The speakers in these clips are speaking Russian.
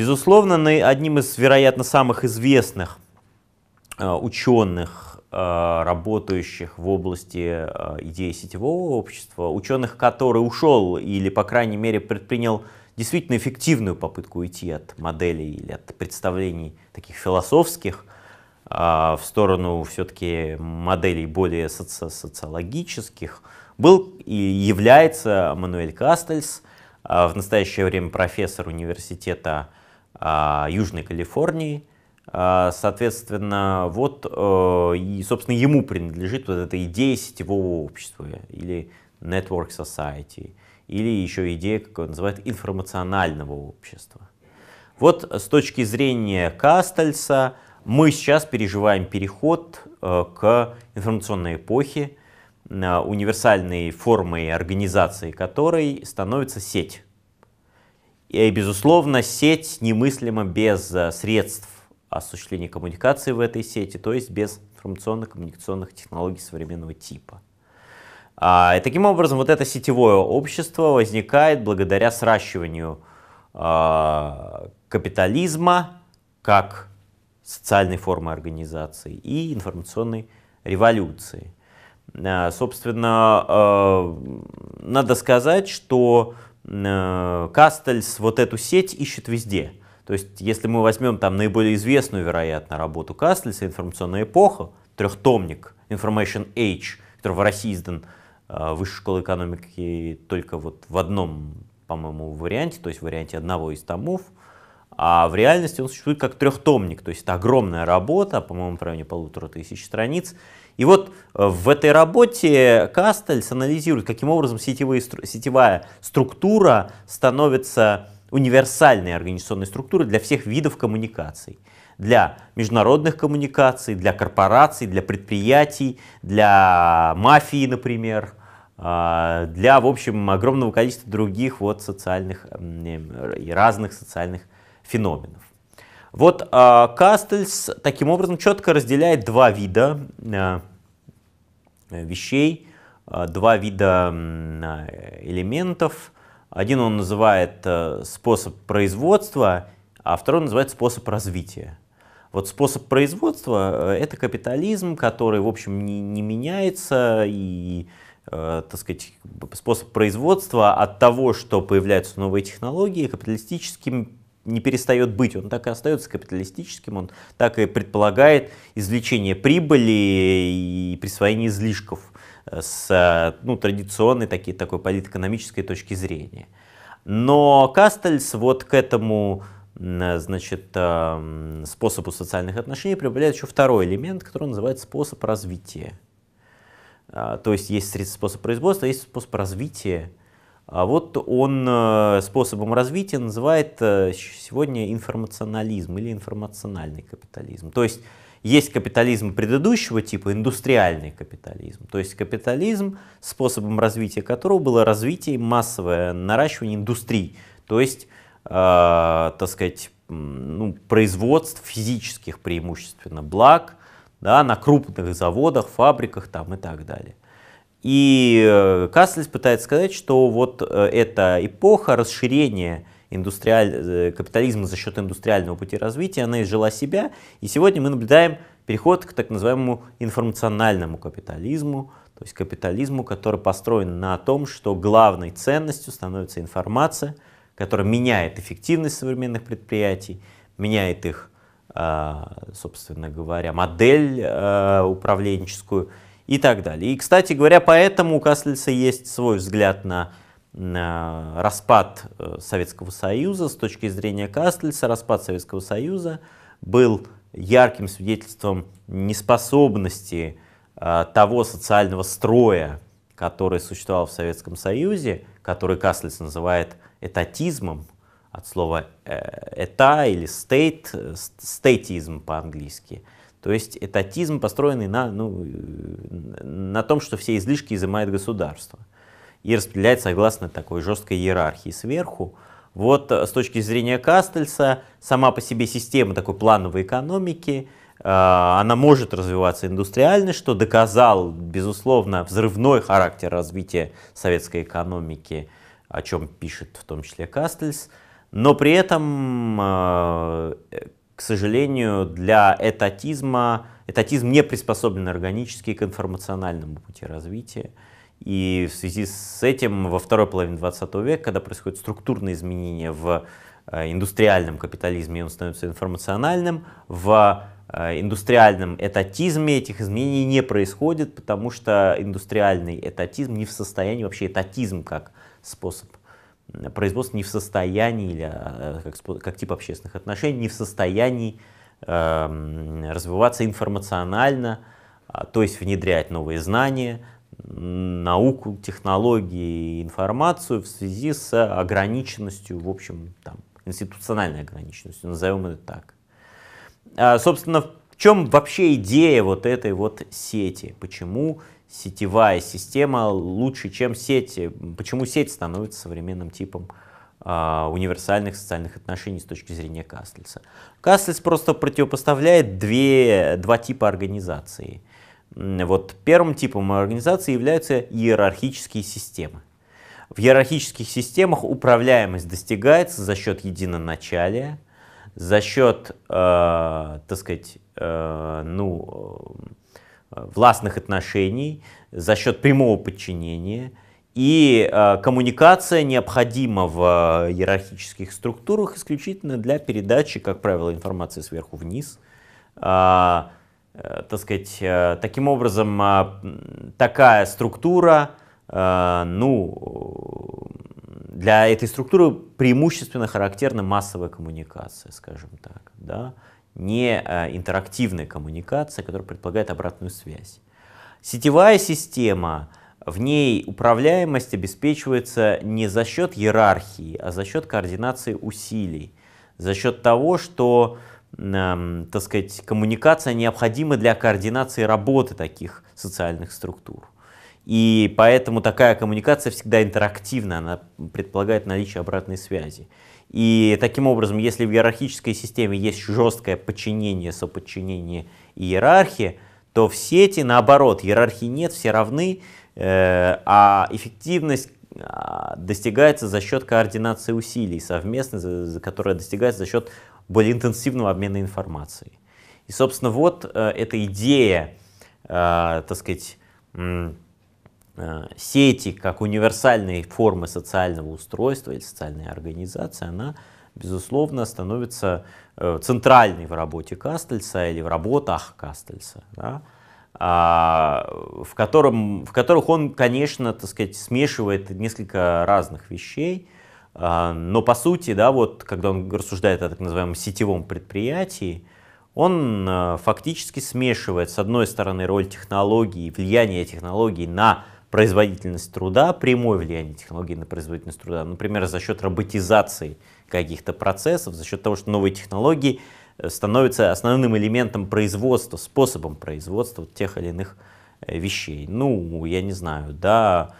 Безусловно, одним из, вероятно, самых известных э, ученых, э, работающих в области э, идеи сетевого общества, ученых, который ушел или, по крайней мере, предпринял действительно эффективную попытку уйти от моделей или от представлений таких философских в сторону все-таки моделей более соци социологических, был и является Мануэль Кастельс, в настоящее время профессор университета а, Южной Калифорнии. А, соответственно, вот, э, и, собственно, ему принадлежит вот эта идея сетевого общества или network society, или еще идея, как его называют, информационального общества. Вот с точки зрения Кастельса мы сейчас переживаем переход э, к информационной эпохе, э, универсальной формой организации которой становится сеть. И, э, безусловно, сеть немыслима без э, средств осуществления коммуникации в этой сети, то есть без информационно-коммуникационных технологий современного типа. А, и таким образом, вот это сетевое общество возникает благодаря сращиванию а, капитализма как социальной формы организации и информационной революции. Э, собственно, надо сказать, что Кастельс э, вот эту сеть ищет везде. То есть, если мы возьмем там наиболее известную, вероятно, работу Кастельса «Информационная эпоха», трехтомник «Information Age», который в России издан э, Высшей школой экономики только вот в одном, по-моему, варианте, то есть в варианте одного из томов – а в реальности он существует как трехтомник, то есть это огромная работа, по-моему, в районе полутора тысяч страниц. И вот э, в этой работе Кастельс анализирует, каким образом сетевые, сетевая структура становится универсальной организационной структурой для всех видов коммуникаций для международных коммуникаций, для корпораций, для предприятий, для мафии, например, э, для, в общем, огромного количества других вот социальных э, и разных социальных феноменов. Вот э, а, Кастельс таким образом четко разделяет два вида а, вещей, а, два вида элементов. Один он называет способ производства, а второй называет способ развития. Вот способ производства это капитализм, который, в общем, не, не меняется, и, э, так сказать, способ производства от того, что появляются новые технологии, капиталистическим не перестает быть, он так и остается капиталистическим, он так и предполагает извлечение прибыли и присвоение излишков э, с ну, традиционной такие, такой политэкономической точки зрения. Но Кастельс вот к этому э, значит, эм, способу социальных отношений прибавляет еще второй элемент, который называет способ развития. А, то есть есть способ производства, а есть способ развития а вот он э, способом развития называет э, сегодня информационализм или информациональный капитализм. То есть есть капитализм предыдущего типа, индустриальный капитализм, то есть капитализм, способом развития которого было развитие массовое наращивание индустрий, то есть, э, так сказать, ну, производств физических преимущественно благ да, на крупных заводах, фабриках там, и так далее. И э, Кастельс пытается сказать, что вот э, эта эпоха расширения индустриаль... Э, капитализма за счет индустриального пути развития, она изжила себя, и сегодня мы наблюдаем переход к так называемому информациональному капитализму, то есть капитализму, который построен на том, что главной ценностью становится информация, которая меняет эффективность современных предприятий, меняет их, а, собственно говоря, модель а, управленческую, и так далее. И, кстати говоря, поэтому у Каслица есть свой взгляд на распад э, Советского Союза с точки зрения Кастельса, распад Советского Союза был ярким свидетельством неспособности э, того социального строя, который существовал в Советском Союзе, который Кастлиц называет этатизмом, от слова э, эта или state, э, стейтизм по-английски – то есть этатизм, построенный на, ну, э, на том, что все излишки изымает государство и распределяет согласно такой жесткой иерархии сверху. Вот э, с точки зрения Кастельса, сама по себе система такой плановой экономики, э, она может развиваться индустриально, что доказал, безусловно, взрывной характер развития советской экономики, о чем пишет в том числе Кастельс. Но при этом к сожалению, для этатизма, этатизм не приспособлен органически к информациональному пути развития. И в связи с этим во второй половине 20 века, когда происходят структурные изменения в э, индустриальном капитализме, он становится информациональным, в э, индустриальном этатизме этих изменений не происходит, потому что индустриальный этатизм не в состоянии вообще этатизм как способ производство не в состоянии, или а, как, как тип общественных отношений, не в состоянии э, развиваться информационально, а, то есть внедрять новые знания, науку, технологии, информацию в связи с ограниченностью, в общем, там, институциональной ограниченностью, назовем это так. А, собственно, в чем вообще идея вот этой вот сети? Почему сетевая система лучше, чем сети. Почему сеть становится современным типом э, универсальных социальных отношений с точки зрения Кастельса? Кастельс просто противопоставляет две, два типа организации. Вот первым типом организации являются иерархические системы. В иерархических системах управляемость достигается за счет единоначалия, за счет, э, так сказать, э, ну, Э, властных отношений за счет прямого подчинения и э, коммуникация необходима в э, иерархических структурах исключительно для передачи, как правило, информации сверху вниз. Э, э, так сказать, э, таким образом, э, такая структура, э, ну, для этой структуры преимущественно характерна массовая коммуникация, скажем так, да, не а, интерактивная коммуникация, которая предполагает обратную связь. Сетевая система, в ней управляемость обеспечивается не за счет иерархии, а за счет координации усилий, за счет того, что э, так сказать, коммуникация необходима для координации работы таких социальных структур. И поэтому такая коммуникация всегда интерактивна, она предполагает наличие обратной связи. И таким образом, если в иерархической системе есть жесткое подчинение, соподчинение и иерархия, то в сети наоборот, иерархии нет, все равны, э, а эффективность а, достигается за счет координации усилий совместно, за, за, которая достигается за счет более интенсивного обмена информацией. И, собственно, вот э, эта идея, э, так сказать, Э, сети как универсальной формы социального устройства или социальной организации, она, безусловно, становится э, центральной в работе Кастельса или в работах Кастельса, да, а, в, котором, в которых он, конечно, так сказать, смешивает несколько разных вещей, а, но по сути, да, вот, когда он рассуждает о так называемом сетевом предприятии, он э, фактически смешивает, с одной стороны, роль технологии, влияние технологий на производительность труда, прямое влияние технологий на производительность труда, например, за счет роботизации каких-то процессов, за счет того, что новые технологии э, становятся основным элементом производства, способом производства тех или иных э, вещей. Ну, я не знаю, да,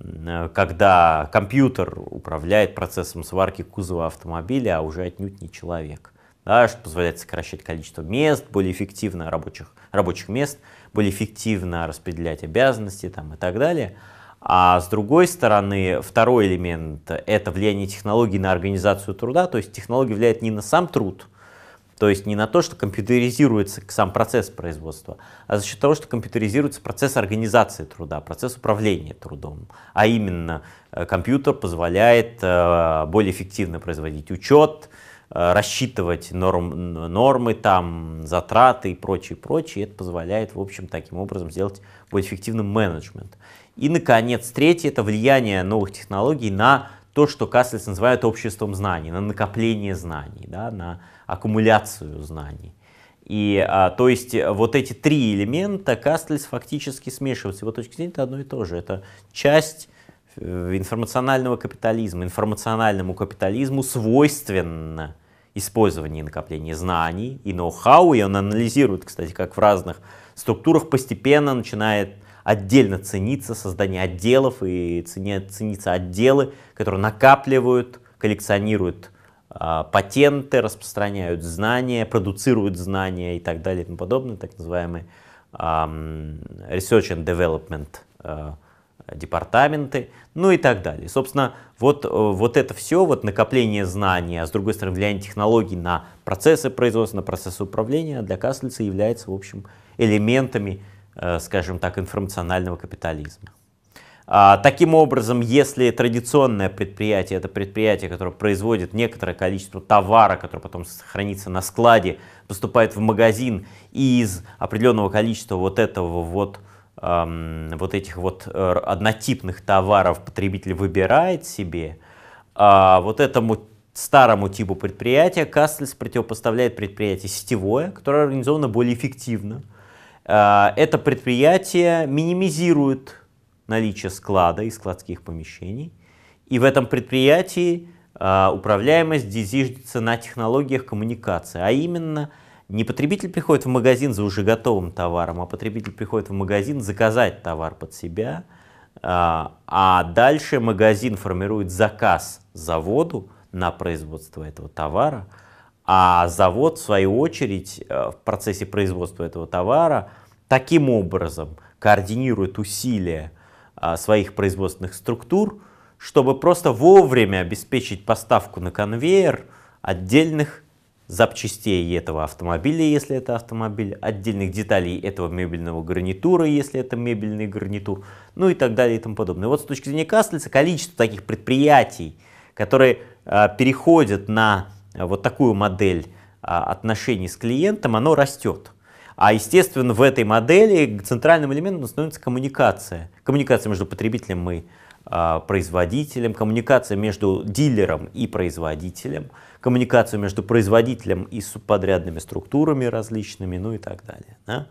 э, когда компьютер управляет процессом сварки кузова автомобиля, а уже отнюдь не человек да, что позволяет сокращать количество мест, более эффективно рабочих, рабочих мест, более эффективно распределять обязанности там, и так далее. А с другой стороны, второй элемент – это влияние технологий на организацию труда, то есть технология влияет не на сам труд, то есть не на то, что компьютеризируется сам процесс производства, а за счет того, что компьютеризируется процесс организации труда, процесс управления трудом. А именно э, компьютер позволяет э, более эффективно производить учет, Э, рассчитывать норм, нормы, там, затраты и прочее, прочее. Это позволяет, в общем, таким образом сделать более эффективным менеджмент. И, наконец, третье – это влияние новых технологий на то, что Каслиц называет обществом знаний, на накопление знаний, да, на аккумуляцию знаний. И, а, то есть, э, вот эти три элемента Кастлис фактически смешивают. С его точки зрения, это одно и то же. Это часть Э, информационального капитализма. Информациональному капитализму свойственно использование и накопление знаний и ноу-хау, и он анализирует, кстати, как в разных структурах, постепенно начинает отдельно цениться создание отделов и ценятся отделы, которые накапливают, коллекционируют э, патенты, распространяют знания, продуцируют знания и так далее и тому подобное, так называемый э, research and development э, департаменты, ну и так далее. Собственно, вот, э, вот это все, вот накопление знаний, а с другой стороны, влияние технологий на процессы производства, на процессы управления для Каслица является, в общем, элементами, э, скажем так, информационального капитализма. А, таким образом, если традиционное предприятие, это предприятие, которое производит некоторое количество товара, которое потом хранится на складе, поступает в магазин и из определенного количества вот этого вот вот этих вот э, однотипных товаров потребитель выбирает себе, а вот этому старому типу предприятия Кастлс противопоставляет предприятие сетевое, которое организовано более эффективно. А, это предприятие минимизирует наличие склада и складских помещений, и в этом предприятии а, управляемость зиждется на технологиях коммуникации, а именно – не потребитель приходит в магазин за уже готовым товаром, а потребитель приходит в магазин заказать товар под себя, а, а дальше магазин формирует заказ заводу на производство этого товара, а завод, в свою очередь, э, в процессе производства этого товара таким образом координирует усилия а, своих производственных структур, чтобы просто вовремя обеспечить поставку на конвейер отдельных запчастей этого автомобиля, если это автомобиль, отдельных деталей этого мебельного гарнитура, если это мебельный гарнитур, ну и так далее и тому подобное. Вот с точки зрения Кастельца количество таких предприятий, которые а, переходят на а, вот такую модель а, отношений с клиентом, оно растет. А естественно в этой модели центральным элементом становится коммуникация. Коммуникация между потребителем и а, производителем, коммуникация между дилером и производителем, коммуникацию между производителем и субподрядными структурами различными, ну и так далее. Да?